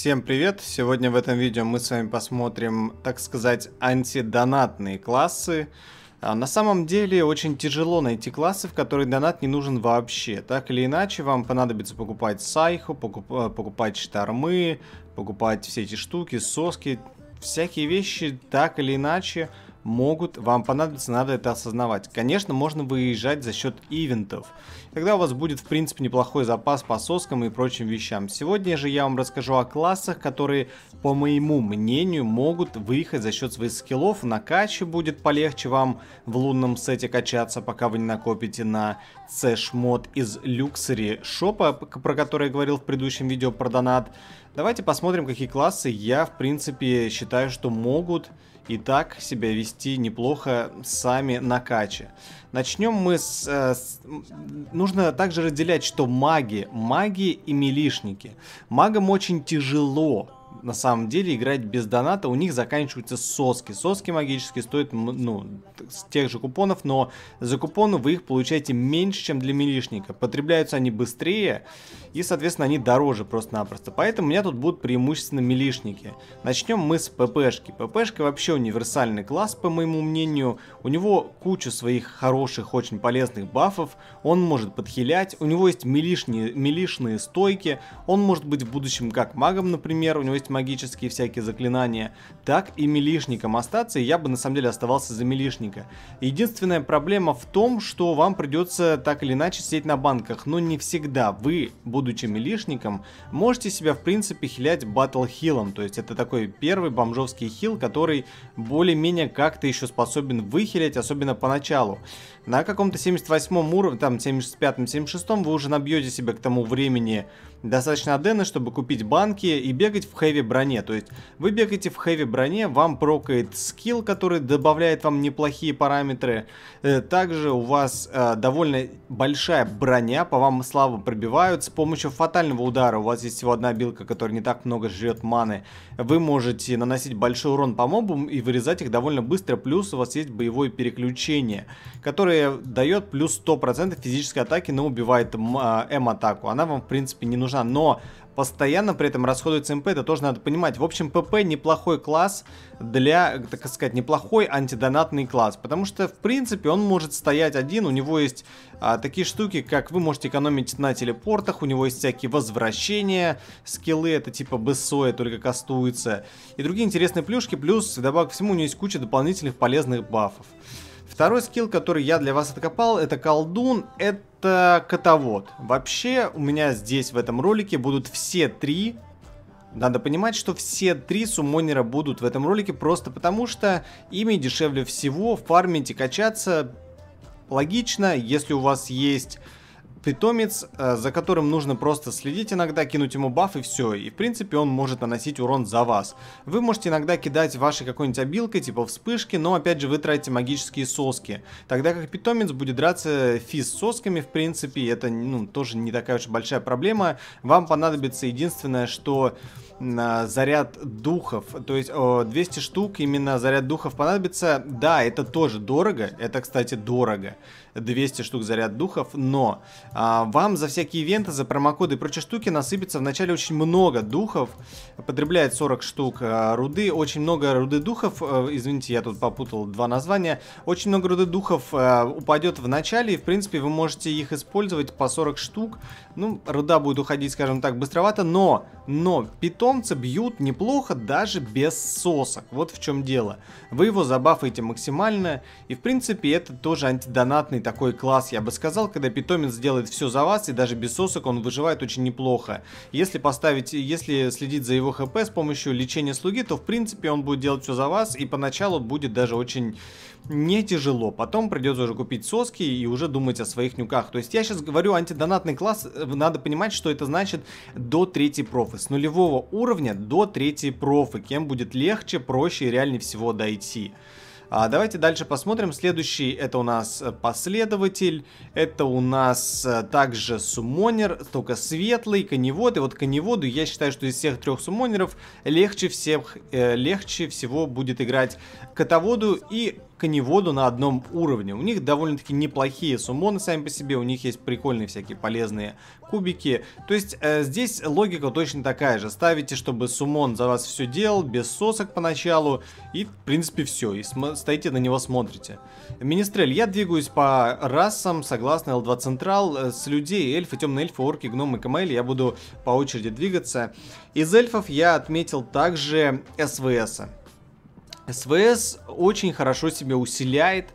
Всем привет! Сегодня в этом видео мы с вами посмотрим, так сказать, антидонатные классы. А, на самом деле очень тяжело найти классы, в которые донат не нужен вообще. Так или иначе, вам понадобится покупать сайху, покуп, э, покупать штормы, покупать все эти штуки, соски. Всякие вещи так или иначе могут вам понадобиться, надо это осознавать. Конечно, можно выезжать за счет ивентов. Тогда у вас будет в принципе неплохой запас по соскам и прочим вещам. Сегодня же я вам расскажу о классах, которые, по моему мнению, могут выехать за счет своих скиллов. На каче будет полегче вам в лунном сете качаться, пока вы не накопите на сэш мод из люксери шопа, про который я говорил в предыдущем видео про донат. Давайте посмотрим, какие классы я, в принципе, считаю, что могут и так себя вести неплохо сами на каче. Начнем мы с, э, с, нужно также разделять, что маги, маги и милишники. Магам очень тяжело на самом деле играть без доната, у них заканчиваются соски. Соски магические стоят ну, с тех же купонов, но за купоны вы их получаете меньше, чем для милишника. Потребляются они быстрее и, соответственно, они дороже просто-напросто. Поэтому у меня тут будут преимущественно милишники. Начнем мы с ППшки. ППшка вообще универсальный класс, по моему мнению. У него куча своих хороших, очень полезных бафов. Он может подхилять, у него есть милишные, милишные стойки. Он может быть в будущем как магом, например. У него использовать магические всякие заклинания, так и милишником остаться, и я бы на самом деле оставался за милишника. Единственная проблема в том, что вам придется так или иначе сидеть на банках, но не всегда. Вы, будучи милишником, можете себя в принципе хилять батл хилом, то есть это такой первый бомжовский хил, который более-менее как-то еще способен выхилять, особенно поначалу. На каком-то 78 уровне, там 75-76 вы уже набьете себе к тому времени Достаточно адена, чтобы купить банки и бегать в хэви броне. То есть вы бегаете в хэви броне, вам прокает скилл, который добавляет вам неплохие параметры. Э, также у вас э, довольно большая броня, по вам слабо пробивают. С помощью фатального удара, у вас есть всего одна билка, которая не так много жрет маны, вы можете наносить большой урон по мобам и вырезать их довольно быстро. Плюс у вас есть боевое переключение, которое дает плюс 100% физической атаки, но убивает э, М-атаку. Она вам, в принципе, не нужна нужна, но постоянно при этом расходуется МП, это тоже надо понимать. В общем, ПП неплохой класс для, так сказать, неплохой антидонатный класс, потому что, в принципе, он может стоять один, у него есть а, такие штуки, как вы можете экономить на телепортах, у него есть всякие возвращения, скиллы, это типа БСОя только кастуется, и другие интересные плюшки, плюс, добавок ко всему, у него есть куча дополнительных полезных бафов. Второй скилл, который я для вас откопал, это колдун, это котовод. Вообще, у меня здесь в этом ролике будут все три надо понимать, что все три суммонера будут в этом ролике просто потому, что ими дешевле всего фармить и качаться. Логично, если у вас есть питомец, э, за которым нужно просто следить иногда, кинуть ему баф и все. И в принципе он может наносить урон за вас. Вы можете иногда кидать вашей какой-нибудь обилкой, типа вспышки, но опять же вы тратите магические соски. Тогда как питомец будет драться э, физ сосками, в принципе, это ну, тоже не такая уж большая проблема. Вам понадобится единственное, что заряд духов, то есть 200 штук именно заряд духов понадобится. Да, это тоже дорого, это, кстати, дорого. 200 штук заряд духов, но а, вам за всякие ивенты, за промокоды и прочие штуки насыпется вначале очень много духов, потребляет 40 штук а, руды, очень много руды духов, а, извините, я тут попутал два названия, очень много руды духов а, упадет в начале, и в принципе вы можете их использовать по 40 штук, ну, руда будет уходить, скажем так, быстровато, но но питомцы бьют неплохо даже без сосок, вот в чем дело. Вы его забафаете максимально, и в принципе это тоже антидонатный такой класс, я бы сказал, когда питомец делает все за вас, и даже без сосок он выживает очень неплохо. Если поставить, если следить за его хп с помощью лечения слуги, то в принципе он будет делать все за вас, и поначалу будет даже очень не тяжело. Потом придется уже купить соски и уже думать о своих нюках. То есть я сейчас говорю антидонатный класс, э, надо понимать, что это значит до третьей профы. С нулевого уровня до третьей профы, кем будет легче, проще и реальнее всего дойти. А давайте дальше посмотрим. Следующий это у нас э, последователь. Это у нас э, также сумонер, только светлый, коневод. И вот коневоду я считаю, что из всех трех сумонеров легче, всех, э, легче всего будет играть котоводу и коневоду на одном уровне. У них довольно-таки неплохие суммоны сами по себе, у них есть прикольные всякие полезные кубики. То есть э, здесь логика точно такая же. Ставите, чтобы суммон за вас все делал, без сосок поначалу, и в принципе все. И стоите на него смотрите. Министрель, я двигаюсь по расам, согласно L2 Централ, э, с людей, эльфы, темные эльфы, орки, гномы, камели, я буду по очереди двигаться. Из эльфов я отметил также СВС. СВС очень хорошо себя усиляет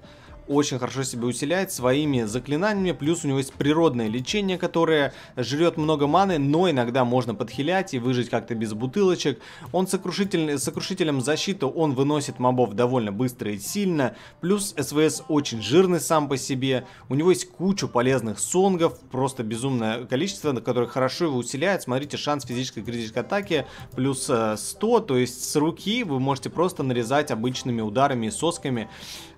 очень хорошо себя усиляет своими заклинаниями, плюс у него есть природное лечение, которое жрет много маны, но иногда можно подхилять и выжить как-то без бутылочек. Он сокрушитель, сокрушителем защиты, он выносит мобов довольно быстро и сильно, плюс СВС очень жирный сам по себе, у него есть кучу полезных сонгов, просто безумное количество, на которых хорошо его усиляет, смотрите, шанс физической критической атаки плюс 100, э, то есть с руки вы можете просто нарезать обычными ударами и сосками.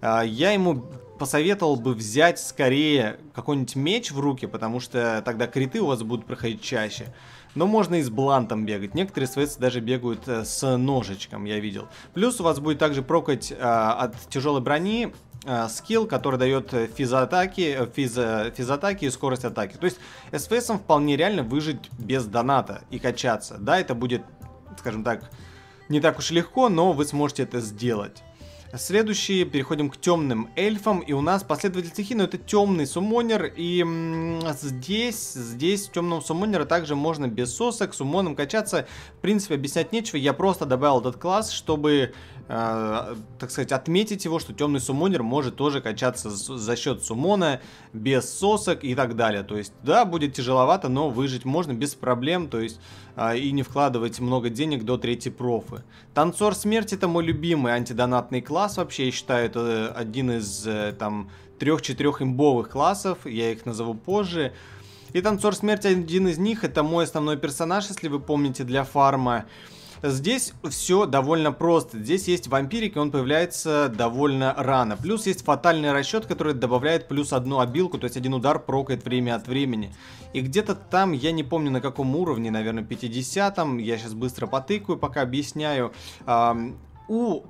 Э, я ему посоветовал бы взять скорее какой-нибудь меч в руки, потому что тогда криты у вас будут проходить чаще. Но можно и с блантом бегать. Некоторые свейцы даже бегают э, с ножичком, я видел. Плюс у вас будет также прокать э, от тяжелой брони э, скилл, который дает э, физатаки, э, физ, физатаки и скорость атаки. То есть СВСом вполне реально выжить без доната и качаться. Да, это будет, скажем так, не так уж легко, но вы сможете это сделать. Следующие, переходим к темным эльфам, и у нас последователь стихии, но это темный суммонер, и м -м, здесь, здесь темного суммонера также можно без сосок, суммоном качаться, в принципе, объяснять нечего, я просто добавил этот класс, чтобы Э, так сказать, отметить его, что темный сумонер может тоже качаться за счет сумона, без сосок и так далее. То есть, да, будет тяжеловато, но выжить можно без проблем, то есть, э, и не вкладывать много денег до третьей профы. Танцор смерти это мой любимый антидонатный класс вообще, я считаю, это один из э, там трех-четырех имбовых классов, я их назову позже. И танцор смерти один из них, это мой основной персонаж, если вы помните, для фарма. Здесь все довольно просто. Здесь есть вампирик, и он появляется довольно рано. Плюс есть фатальный расчет, который добавляет плюс одну обилку, то есть один удар прокает время от времени. И где-то там, я не помню на каком уровне, наверное, 50 я сейчас быстро потыкаю, пока объясняю. У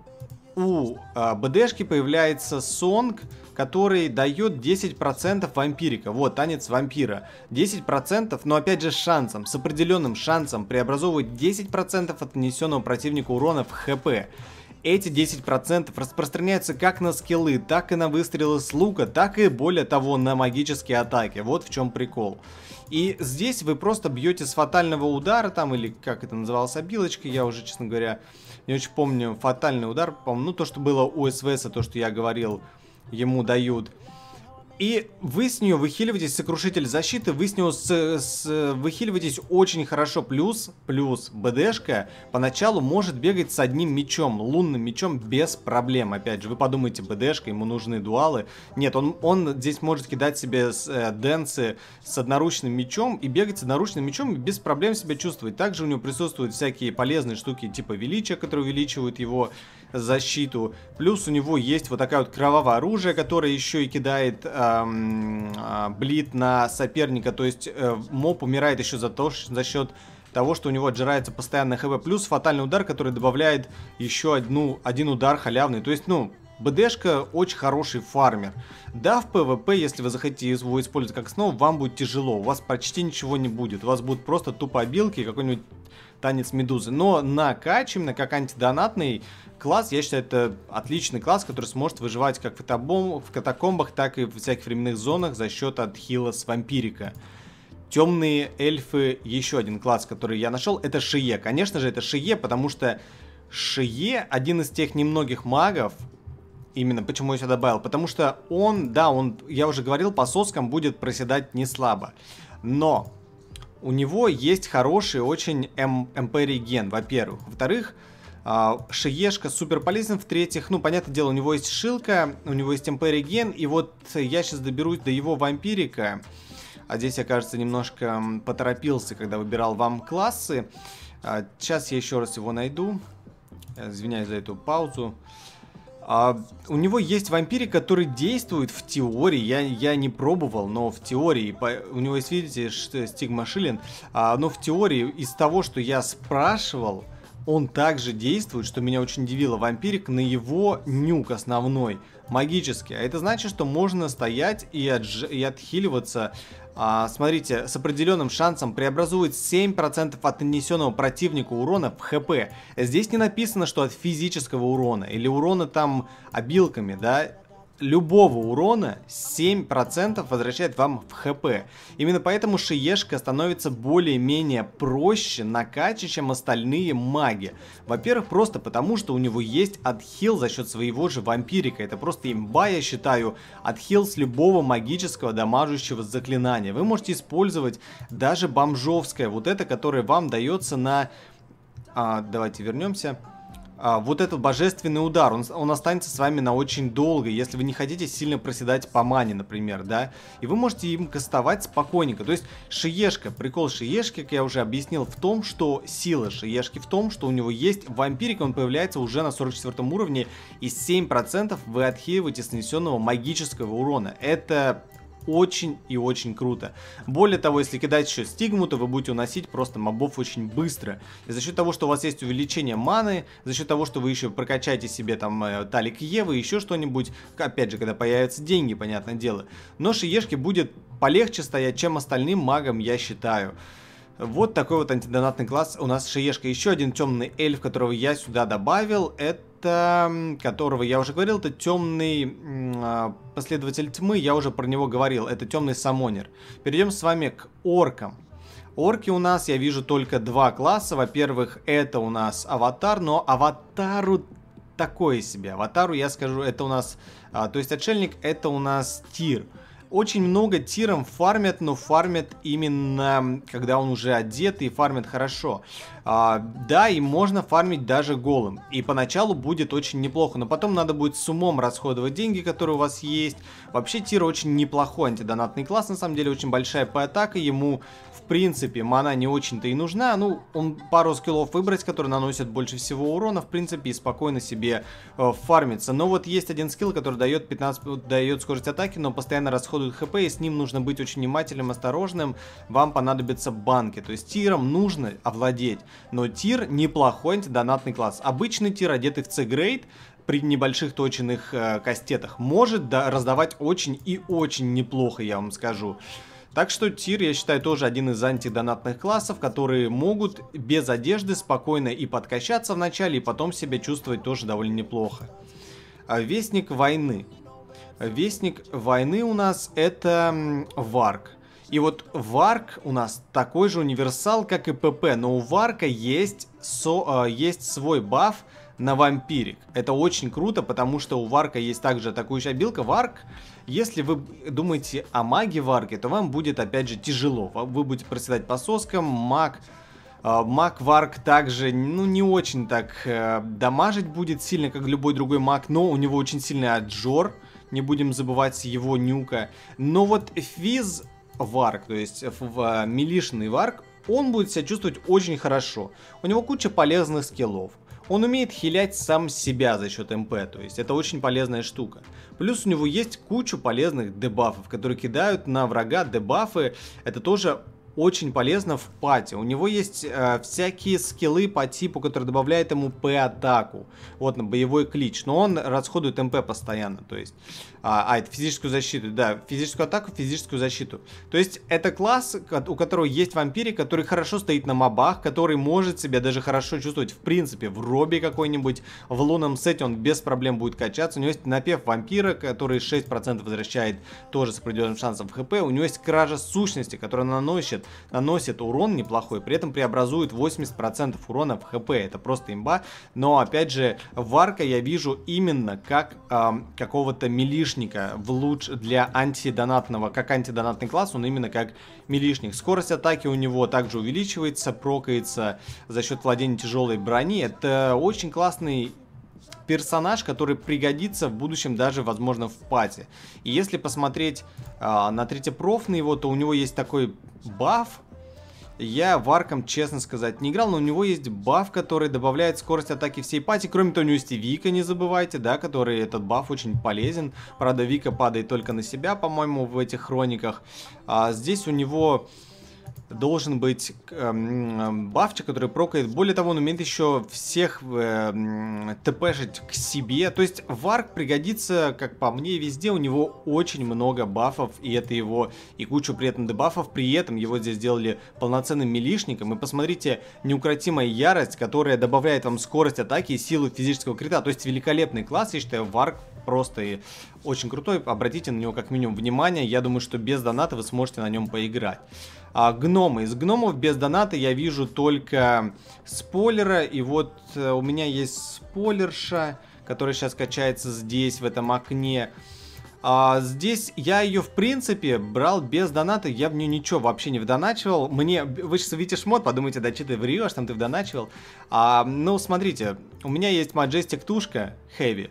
у а, БДшки появляется сонг, который дает 10% вампирика. Вот, танец вампира. 10%, но опять же с шансом, с определенным шансом преобразовывать 10% от нанесенного противнику урона в ХП. Эти 10% распространяются как на скиллы, так и на выстрелы с лука, так и более того на магические атаки. Вот в чем прикол. И здесь вы просто бьете с фатального удара там или как это называлось, обилочкой, я уже честно говоря не очень помню, фатальный удар, по-моему, ну то, что было у СВС, то, что я говорил, ему дают и вы с нее выхиливаетесь, сокрушитель защиты, вы с него с, с, выхиливаетесь очень хорошо. Плюс, плюс, БДшка поначалу может бегать с одним мечом, лунным мечом, без проблем. Опять же, вы подумаете, БДшка, ему нужны дуалы. Нет, он, он здесь может кидать себе с, э, денсы с одноручным мечом и бегать с одноручным мечом и без проблем себя чувствовать. Также у него присутствуют всякие полезные штуки типа величия, которые увеличивают его защиту. Плюс у него есть вот такая вот кровавое оружие, которое еще и кидает эм, э, блит на соперника. То есть э, моб умирает еще за, то, за счет того, что у него отжирается постоянно хп. Плюс фатальный удар, который добавляет еще одну, один удар халявный. То есть, ну, БДшка очень хороший фармер. Да, в ПВП, если вы захотите его использовать как снова, вам будет тяжело. У вас почти ничего не будет. У вас будут просто тупо обилки какой-нибудь танец медузы. Но на К, именно как антидонатный класс, я считаю, это отличный класс, который сможет выживать как в, катабом, в катакомбах, так и в всяких временных зонах за счет отхила с вампирика. Темные эльфы, еще один класс, который я нашел, это Шие. Конечно же, это Шие, потому что Шие один из тех немногих магов, именно почему я сюда добавил, потому что он, да, он, я уже говорил, по соскам будет проседать не слабо. Но у него есть хороший очень эм, эмпери-ген, во-первых. Во-вторых, а, Шиешка супер полезен. В-третьих, ну, понятное дело, у него есть шилка, у него есть эмпери-ген, и вот я сейчас доберусь до его вампирика. А здесь я, кажется, немножко поторопился, когда выбирал вам классы. Сейчас а, я еще раз его найду. Э, извиняюсь за эту паузу. А, у него есть вампирик, который действует в теории. Я, я не пробовал, но в теории. По, у него есть, видите, стигма Шиллин. А, но в теории из того, что я спрашивал, он также действует, что меня очень удивило. Вампирик на его нюк основной, магический. А это значит, что можно стоять и, отж... и отхиливаться а, смотрите, с определенным шансом преобразует 7% от нанесенного противнику урона в ХП. Здесь не написано, что от физического урона или урона там обилками, да, любого урона 7% возвращает вам в хп. Именно поэтому Шиешка становится более-менее проще накачать, чем остальные маги. Во-первых, просто потому, что у него есть отхил за счет своего же вампирика. Это просто имба, я считаю, отхил с любого магического дамажущего заклинания. Вы можете использовать даже бомжовское, вот это, которое вам дается на... А, давайте вернемся а, вот этот божественный удар, он, он останется с вами на очень долго, если вы не хотите сильно проседать по мане, например, да, и вы можете им кастовать спокойненько, то есть Шиешка, прикол Шиешки, как я уже объяснил, в том, что сила Шиешки в том, что у него есть вампирик, он появляется уже на 44 уровне, и 7% вы отхиливаете нанесенного магического урона, это очень и очень круто. Более того, если кидать еще стигму, то вы будете уносить просто мобов очень быстро. И за счет того, что у вас есть увеличение маны, за счет того, что вы еще прокачаете себе там э, талик Евы, еще что-нибудь, опять же, когда появятся деньги, понятное дело. Но Шиешке будет полегче стоять, чем остальным магам, я считаю. Вот такой вот антидонатный класс у нас Шиешка. Еще один темный эльф, которого я сюда добавил, это это, которого я уже говорил, это темный а, последователь тьмы, я уже про него говорил, это темный самонер. Перейдем с вами к оркам. Орки у нас, я вижу, только два класса. Во-первых, это у нас аватар, но аватару такое себе. Аватару, я скажу, это у нас... А, то есть отшельник это у нас тир. Очень много тиром фармят, но фармят именно, когда он уже одет и фармят хорошо. А, да, и можно фармить даже голым. И поначалу будет очень неплохо, но потом надо будет с умом расходовать деньги, которые у вас есть. Вообще тир очень неплохой антидонатный класс, на самом деле очень большая по атаке, ему принципе, мана не очень-то и нужна. Ну, он пару скиллов выбрать, которые наносят больше всего урона, в принципе, и спокойно себе э, фармится. Но вот есть один скилл, который дает 15, дает скорость атаки, но постоянно расходует хп, и с ним нужно быть очень внимательным, осторожным. Вам понадобятся банки. То есть тиром нужно овладеть. Но тир неплохой донатный класс. Обычный тир, одетый в C-грейд, при небольших точенных э, кастетах может да, раздавать очень и очень неплохо, я вам скажу. Так что тир, я считаю, тоже один из антидонатных классов, которые могут без одежды спокойно и подкачаться вначале, и потом себя чувствовать тоже довольно неплохо. А, вестник войны. Вестник войны у нас это Варк. И вот Варк у нас такой же универсал, как и ПП, но у Варка есть, со, а, есть свой баф, на вампирик. Это очень круто, потому что у варка есть также атакующая билка. Варк, если вы думаете о маге варке, то вам будет опять же тяжело. Вы будете проседать по соскам, маг... Э, маг Варк также, ну, не очень так э, дамажить будет сильно, как любой другой маг, но у него очень сильный отжор, не будем забывать его нюка. Но вот Физ Варк, то есть в, э, милишный Варк, он будет себя чувствовать очень хорошо. У него куча полезных скиллов. Он умеет хилять сам себя за счет МП, то есть это очень полезная штука. Плюс у него есть кучу полезных дебафов, которые кидают на врага дебафы. Это тоже очень полезно в пате. У него есть э, всякие скиллы по типу, которые добавляют ему П-атаку. Вот на боевой клич. Но он расходует МП постоянно. То есть, э, а, это физическую защиту. Да, физическую атаку, физическую защиту. То есть, это класс, у которого есть вампири, который хорошо стоит на мобах, который может себя даже хорошо чувствовать в принципе. В робе какой-нибудь, в лунном сете он без проблем будет качаться. У него есть напев вампира, который 6% возвращает тоже с определенным шансом в ХП. У него есть кража сущности, которая наносит наносит урон неплохой, при этом преобразует 80% урона в хп, это просто имба, но опять же варка я вижу именно как эм, какого-то милишника в луч для антидонатного, как антидонатный класс, он именно как милишник. Скорость атаки у него также увеличивается, прокается за счет владения тяжелой брони, это очень классный персонаж, который пригодится в будущем даже, возможно, в пате. И если посмотреть э, на третьепроф на его, то у него есть такой баф. Я варком, честно сказать, не играл, но у него есть баф, который добавляет скорость атаки всей пати. Кроме того, у него есть и Вика, не забывайте, да, который этот баф очень полезен. Правда, Вика падает только на себя, по-моему, в этих хрониках. А здесь у него должен быть эм, эм, бафчик, который прокает. Более того, он умеет еще всех эм, тпшить к себе. То есть Варк пригодится, как по мне, везде. У него очень много бафов, и это его... И кучу при этом дебафов. При этом его здесь сделали полноценным милишником. И посмотрите, неукротимая ярость, которая добавляет вам скорость атаки и силу физического крита. То есть великолепный класс. Я считаю, Варк просто и очень крутой. Обратите на него как минимум внимание. Я думаю, что без доната вы сможете на нем поиграть. А, гномы. Из гномов без доната я вижу только спойлера. И вот э, у меня есть спойлерша, которая сейчас качается здесь, в этом окне. А, здесь я ее, в принципе, брал без доната, я в нее ничего вообще не вдоначивал. Мне, вы сейчас видите шмот, подумайте, да что ты врешь, там ты вдоначивал. А, ну, смотрите, у меня есть Majestic тушка, Heavy,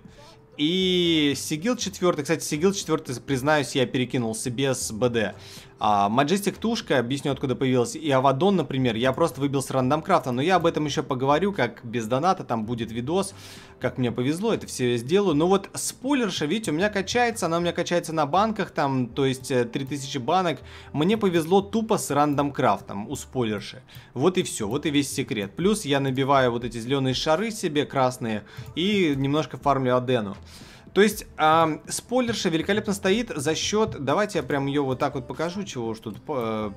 и Сигил 4, кстати, Сигил 4, признаюсь, я перекинулся без БД. А Majestic тушка, объясню откуда появилась, и Авадон, например, я просто выбил с рандомкрафта, но я об этом еще поговорю, как без доната, там будет видос, как мне повезло, это все сделаю. Но вот спойлерша, видите, у меня качается, она у меня качается на банках, там, то есть 3000 э, банок, мне повезло тупо с рандомкрафтом у спойлерши. Вот и все, вот и весь секрет. Плюс я набиваю вот эти зеленые шары себе, красные, и немножко фармлю Адену. То есть, э, спойлерша великолепно стоит за счет... Давайте я прям ее вот так вот покажу, чего уж тут... Э,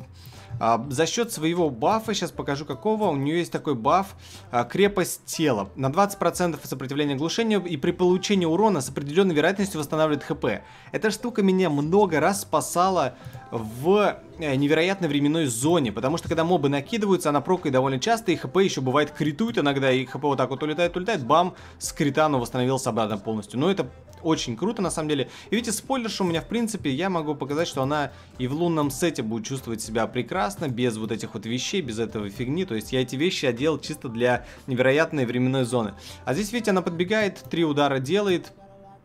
а, за счет своего бафа, сейчас покажу какого, у нее есть такой баф а, крепость тела. На 20% сопротивления глушению и при получении урона с определенной вероятностью восстанавливает хп. Эта штука меня много раз спасала в э, невероятной временной зоне, потому что когда мобы накидываются, она прокает довольно часто, и хп еще бывает критует иногда, и хп вот так вот улетает, улетает, бам, с крита оно восстановилось обратно полностью. Но это очень круто, на самом деле. И видите, спойлер что у меня, в принципе, я могу показать, что она и в лунном сете будет чувствовать себя прекрасно, без вот этих вот вещей, без этого фигни. То есть я эти вещи одел чисто для невероятной временной зоны. А здесь, видите, она подбегает, три удара делает,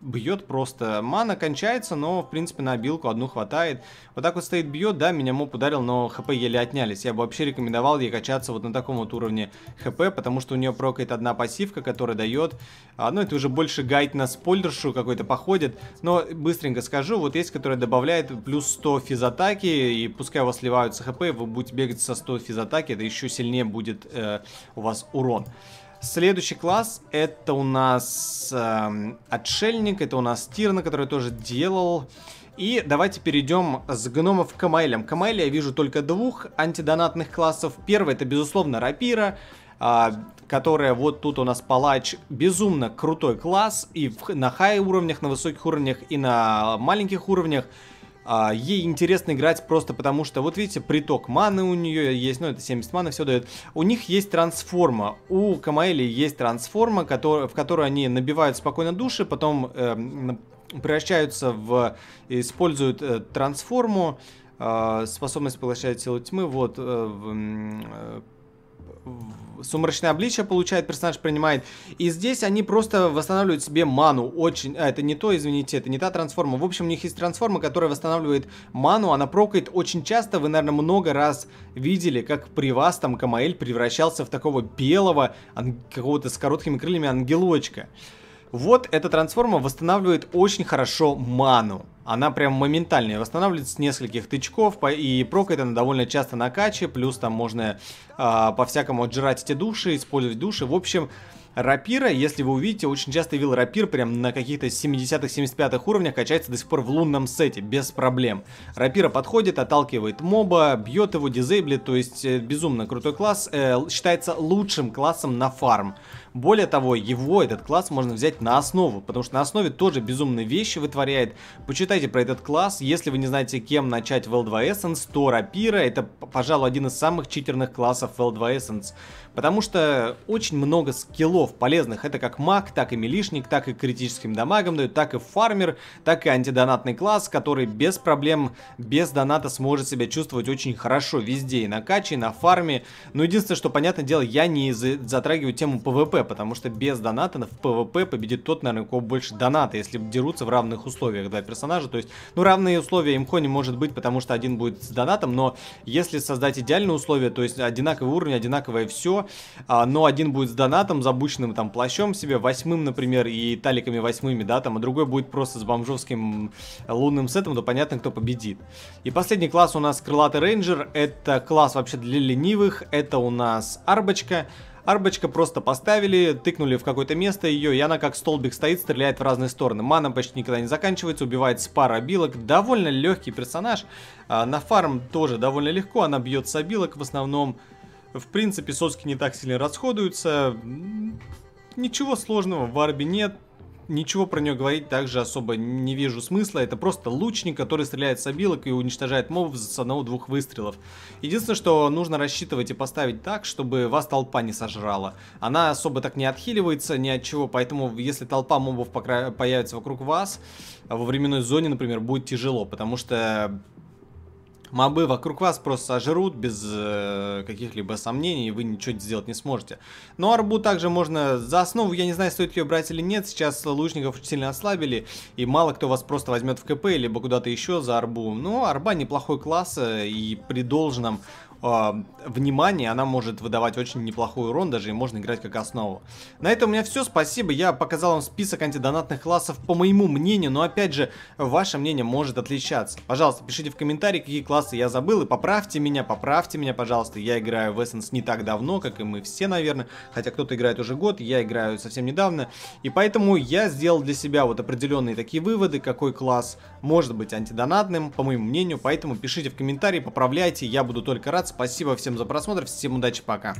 бьет просто. Мана кончается, но, в принципе, на обилку одну хватает. Вот так вот стоит бьет, да, меня моб ударил, но хп еле отнялись. Я бы вообще рекомендовал ей качаться вот на таком вот уровне хп, потому что у нее прокает одна пассивка, которая дает... А, ну, это уже больше гайд на спойлершу какой-то походит. Но быстренько скажу, вот есть, которая добавляет плюс 100 физатаки, и пускай у вас сливаются хп, вы будете бегать со 100 физатаки, это еще сильнее будет э, у вас урон. Следующий класс это у нас э, отшельник, это у нас Тирна, который тоже делал. И давайте перейдем с гномов к Камайлям. Камайль я вижу только двух антидонатных классов. Первый это, безусловно, рапира а, которая вот тут у нас палач безумно крутой класс и на хай уровнях, на высоких уровнях и на маленьких уровнях а, ей интересно играть просто потому, что, вот видите, приток маны у нее есть, ну это 70 маны, все дает. У них есть трансформа, у Камаэли есть трансформа, который, в которую они набивают спокойно души, потом э, превращаются в, используют э, трансформу, э, способность поглощать силу тьмы, вот, э, э сумрачное обличие получает, персонаж принимает. И здесь они просто восстанавливают себе ману. Очень... А, это не то, извините, это не та трансформа. В общем, у них есть трансформа, которая восстанавливает ману. Она прокает очень часто. Вы, наверное, много раз видели, как при вас там Камаэль превращался в такого белого, ан... какого-то с короткими крыльями ангелочка. Вот эта трансформа восстанавливает очень хорошо ману. Она прям моментальная, восстанавливается с нескольких тычков, и прокает она довольно часто на каче, плюс там можно э, по-всякому отжирать эти души, использовать души. В общем, рапира, если вы увидите, очень часто вил рапир прям на каких-то 70-х, 75-х уровнях качается до сих пор в лунном сете, без проблем. Рапира подходит, отталкивает моба, бьет его, дизейблит, то есть э, безумно крутой класс, э, считается лучшим классом на фарм. Более того, его, этот класс, можно взять на основу, потому что на основе тоже безумные вещи вытворяет. Почитайте про этот класс, если вы не знаете, кем начать в L2 Essence, то рапира это, пожалуй, один из самых читерных классов в L2 Essence. Потому что очень много скиллов полезных. Это как маг, так и милишник, так и критическим дамагом дают, так и фармер, так и антидонатный класс, который без проблем, без доната сможет себя чувствовать очень хорошо везде. И на каче, и на фарме. Но единственное, что, понятное дело, я не затрагиваю тему ПВП, потому что без доната в ПВП победит тот, наверное, у кого больше доната, если дерутся в равных условиях два персонажа. То есть, ну, равные условия имхо не может быть, потому что один будет с донатом, но если создать идеальные условия, то есть одинаковый уровень, одинаковое все, а, но один будет с донатом, забученным там плащом себе, восьмым, например, и таликами восьмыми, да, там, а другой будет просто с бомжовским лунным сетом, то понятно, кто победит. И последний класс у нас крылатый рейнджер, это класс вообще для ленивых, это у нас арбочка, Арбочка просто поставили, тыкнули в какое-то место ее, и она как столбик стоит, стреляет в разные стороны. Мана почти никогда не заканчивается, убивает с пар обилок. Довольно легкий персонаж. А, на фарм тоже довольно легко, она бьет с обилок в основном. В принципе, соски не так сильно расходуются. Ничего сложного в арбе нет. Ничего про нее говорить также особо не вижу смысла. Это просто лучник, который стреляет с обилок и уничтожает мобов с одного-двух выстрелов. Единственное, что нужно рассчитывать и поставить так, чтобы вас толпа не сожрала. Она особо так не отхиливается ни от чего, поэтому если толпа мобов покра... появится вокруг вас, а во временной зоне, например, будет тяжело, потому что мобы вокруг вас просто сожрут без э, каких-либо сомнений, и вы ничего сделать не сможете. Но арбу также можно за основу, я не знаю, стоит ее брать или нет, сейчас лучников очень сильно ослабили, и мало кто вас просто возьмет в КП, либо куда-то еще за арбу. Но ну, арба неплохой класс, э, и при должном внимание, она может выдавать очень неплохой урон, даже и можно играть как основу. На этом у меня все, спасибо, я показал вам список антидонатных классов по моему мнению, но опять же, ваше мнение может отличаться. Пожалуйста, пишите в комментарии, какие классы я забыл, и поправьте меня, поправьте меня, пожалуйста, я играю в Essence не так давно, как и мы все, наверное, хотя кто-то играет уже год, я играю совсем недавно, и поэтому я сделал для себя вот определенные такие выводы, какой класс может быть антидонатным, по моему мнению, поэтому пишите в комментарии, поправляйте, я буду только рад, Спасибо всем за просмотр, всем удачи, пока.